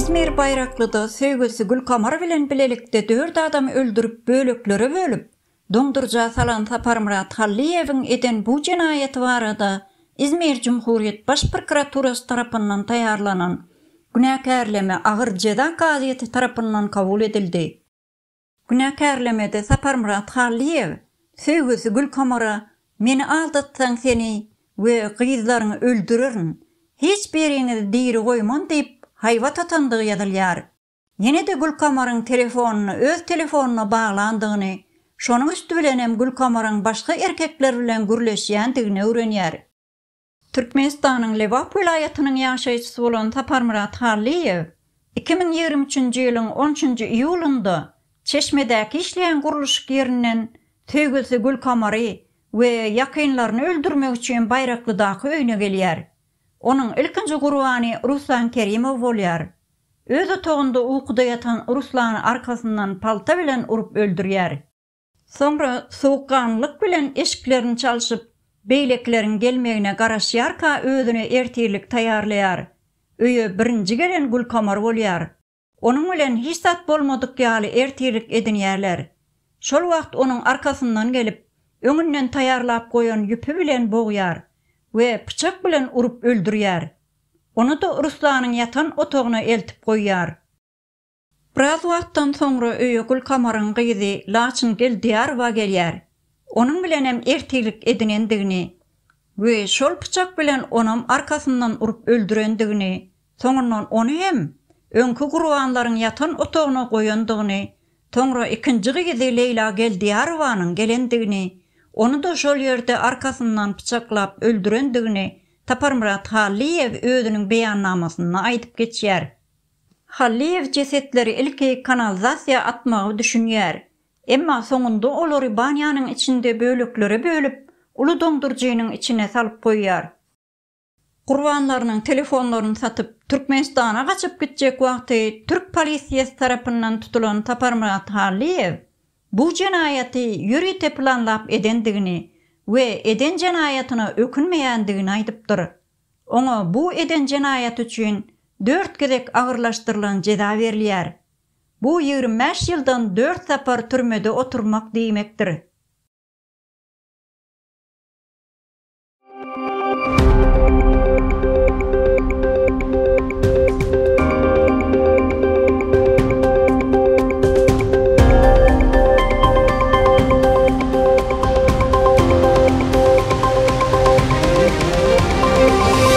İzmir Bayraklı'da sevgilisi Gül bilen bilelikte dörd adam öldürüp bölüklere bölüp, Dondurca salan taparmrat Halliyev'in eden bu cinayet var adı İzmir Cumhuriyet Başprokuraturası tarafından tayarlanan Günakarlame Ağır Ceda Gaziyeti tarafından kavul edildi. Günakarlame de taparmrat Halliyev, Sövgüsü Gülkamara, Meni aldatsan seni ve qizlarını öldürürün, Heç birini deyiri koyman deyip haýwa tatandygy ýadylýar. Nene de Gulkamaryň telefonuny öz telefonuna baglandygyny, şonuň üstü bilen hem Gulkamaryň başga erkekler bilen gürleşýändigini öwrenýär. Türkmenistanyň Lewap welaýatynyň ýaşaýçysy bolan Tapar 2023-nji ýylyň 10-njy iýulunda Çeşmedäki işleýän guruluş gerinden töýgülse Gulkamary we ýakynlaryny öldürmek üçin bayraklydaky öýüne gelýär. Onun ilkinji gurvani Ruslan Kerimov bolýar. Özü togunda uýquda ýatan Ruslan arkasından palta bilen urup öldürýär. Soňra sowuklanlyk bilen eşiklerini çalışıp, beýleklerini gelmegine garaşýar ka özüni ertirlik taýýarlaýar. Öýe birinji gelen Gulkamar olyar. Onuň bilen hiç zat bolmadyk ýaly ertirlik edinýärler. Şol wagt o'nun arkasından gelip, öňünden taýýarlap goýan yüpü bilen boğýar. we pıçak bilen urup öldürýär. Onu da Ruslanyň ýatan otogyna eltip goýýar. Biraz wagtdan soňra öýökül kamaryň gyzy laçyn gel diýar we gelýär. Onuň bilen hem ertelik edinendigini we şol pıçak bilen onom arkasından urup öldürendigini, soňundan onu hem öňkü gurbanlaryň ýatan otogyna goýandygyny, soňra ikinji gyzy Leyla gel diýar wanyň gelendigini Onu da şol yerde arkasından bıçaklap öldüründüğünü Taparmurat Haliyev ödünün beyannamasını aytıp geçer. Haliyev cesetleri ilki kanalizasiya atmağı düşünýär. Emma sonunda olary banyanın içinde bölüklere bölüp, ulu dondurjynyň içine salyp goýýar. Gurbanlarynyň telefonlaryny satyp Türkmenistana gaçyp gitjek wagty Türk polisiýasy tarapyndan tutulan Taparmurat Haliyev bu cenayeti yürü teplanlap edendigini ve eden cenayetine ökünmeyendigini aydıp Ona bu eden cenayet üçün dört gerek ağırlaştırılan ceda verliyer. Bu yür məş yıldan dört zapar türmede oturmak deyemektir.